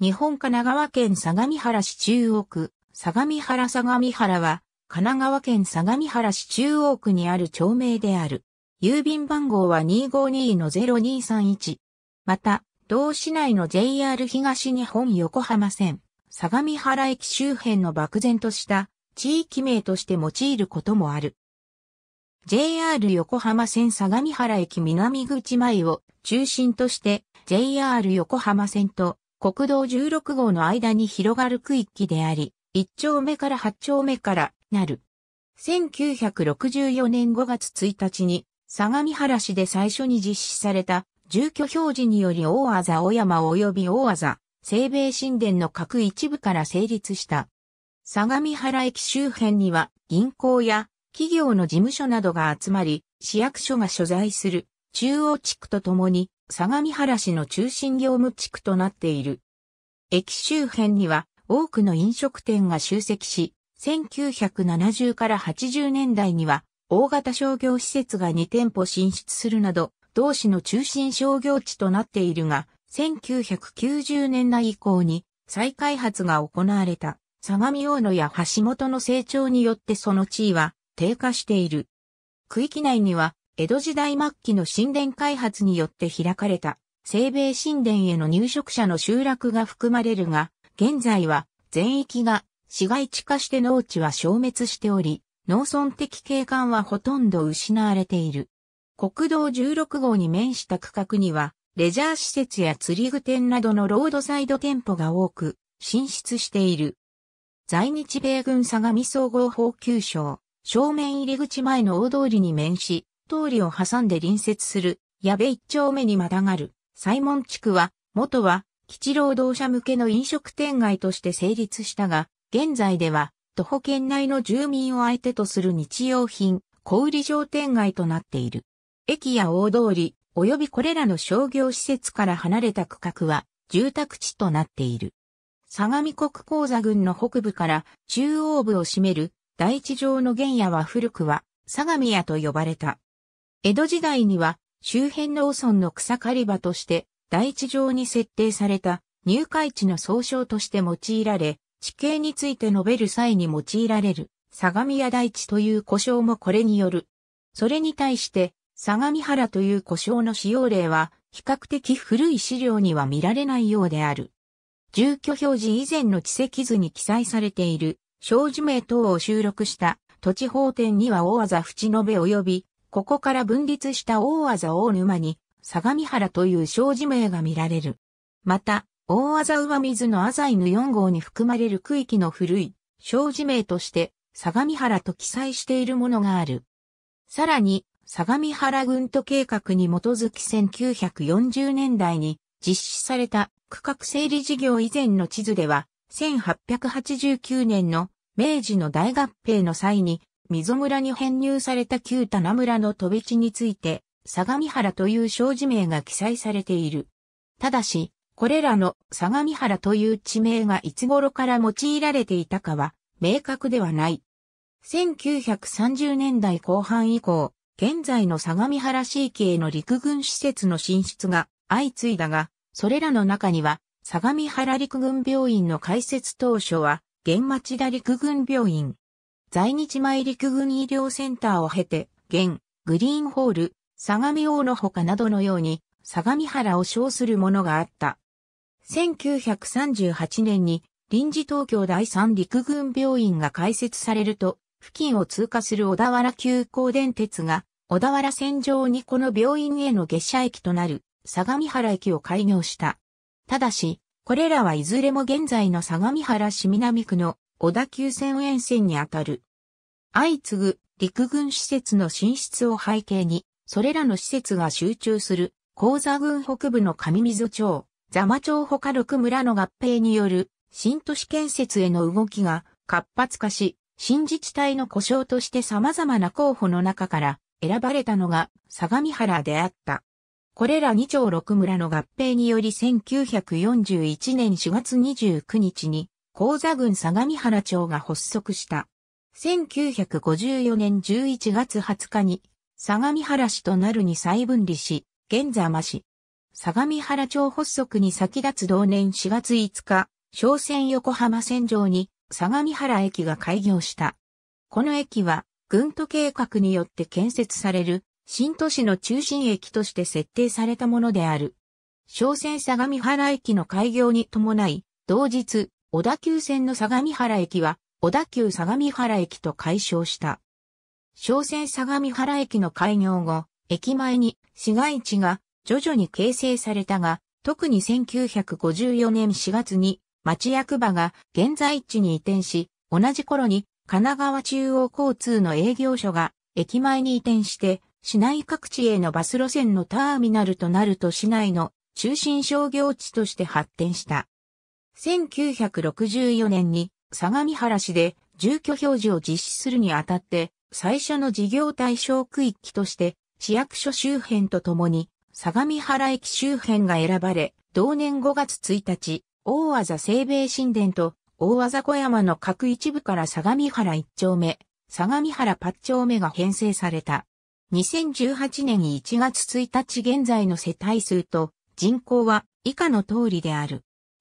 日本神奈川県相模原市中央区、相模原相模原は、神奈川県相模原市中央区にある町名である。郵便番号は252-0231。また、同市内の JR 東日本横浜線、相模原駅周辺の漠然とした地域名として用いることもある。JR 横浜線相模原駅南口前を中心として JR 横浜線と国道16号の間に広がる区域であり、1丁目から8丁目からなる。1964年5月1日に、相模原市で最初に実施された、住居表示により大あ大小山及び大あ西米神殿の各一部から成立した。相模原駅周辺には銀行や企業の事務所などが集まり、市役所が所在する中央地区とともに、相模原市の中心業務地区となっている。駅周辺には多くの飲食店が集積し、1970から80年代には大型商業施設が2店舗進出するなど、同市の中心商業地となっているが、1990年代以降に再開発が行われた相模大野や橋本の成長によってその地位は低下している。区域内には江戸時代末期の神殿開発によって開かれた、西米神殿への入植者の集落が含まれるが、現在は全域が市街地化して農地は消滅しており、農村的景観はほとんど失われている。国道16号に面した区画には、レジャー施設や釣り具店などのロードサイド店舗が多く、進出している。在日米軍相模総合法給省、正面入り口前の大通りに面し、通りを挟んで隣接する、矢部一丁目にまたがる、西門地区は、元は、基地労働者向けの飲食店街として成立したが、現在では、徒歩圏内の住民を相手とする日用品、小売商店街となっている。駅や大通り、及びこれらの商業施設から離れた区画は、住宅地となっている。相模国鉱座郡の北部から中央部を占める、大地上の原野は古くは、相模屋と呼ばれた。江戸時代には周辺農村の草刈り場として大地上に設定された入会地の総称として用いられ、地形について述べる際に用いられる相模屋大地という故称もこれによる。それに対して相模原という故称の使用例は比較的古い資料には見られないようである。住居表示以前の地籍図に記載されている、小樹名等を収録した土地法典には大技淵延及びここから分立した大技大沼に、相模原という小地名が見られる。また、大技上水の浅犬4号に含まれる区域の古い、小地名として、相模原と記載しているものがある。さらに、相模原軍都計画に基づき1940年代に実施された区画整理事業以前の地図では、1889年の明治の大合併の際に溝村に編入された旧棚村の飛び地について、相模原という小字名が記載されている。ただし、これらの相模原という地名がいつ頃から用いられていたかは明確ではない。1930年代後半以降、現在の相模原市域への陸軍施設の進出が相次いだが、それらの中には、相模原陸軍病院の開設当初は、現町田陸軍病院、在日米陸軍医療センターを経て、現、グリーンホール、相模大の他などのように、相模原を称するものがあった。1938年に臨時東京第三陸軍病院が開設されると、付近を通過する小田原急行電鉄が、小田原線上にこの病院への下車駅となる、相模原駅を開業した。ただし、これらはいずれも現在の相模原市南区の小田急線沿線にあたる。相次ぐ陸軍施設の進出を背景に、それらの施設が集中する、高座郡北部の上溝町、座間町ほか6村の合併による、新都市建設への動きが活発化し、新自治体の故障として様々な候補の中から選ばれたのが相模原であった。これら2町6村の合併により1941年4月29日に高座郡相模原町が発足した。1954年11月20日に、相模原市となるに再分離し、現座間市。相模原町発足に先立つ同年4月5日、商船横浜線上に相模原駅が開業した。この駅は、軍都計画によって建設される新都市の中心駅として設定されたものである。商船相模原駅の開業に伴い、同日、小田急線の相模原駅は、小田急相模原駅と解消した。商船相模原駅の開業後、駅前に市街地が徐々に形成されたが、特に1954年4月に町役場が現在地に移転し、同じ頃に神奈川中央交通の営業所が駅前に移転して、市内各地へのバス路線のターミナルとなると市内の中心商業地として発展した。1964年に相模原市で住居表示を実施するにあたって、最初の事業対象区域として、市役所周辺とともに、相模原駅周辺が選ばれ、同年5月1日、大和西米神殿と大和小山の各一部から相模原1丁目、相模原8丁目が編成された。2018年1月1日現在の世帯数と人口は以下の通りである。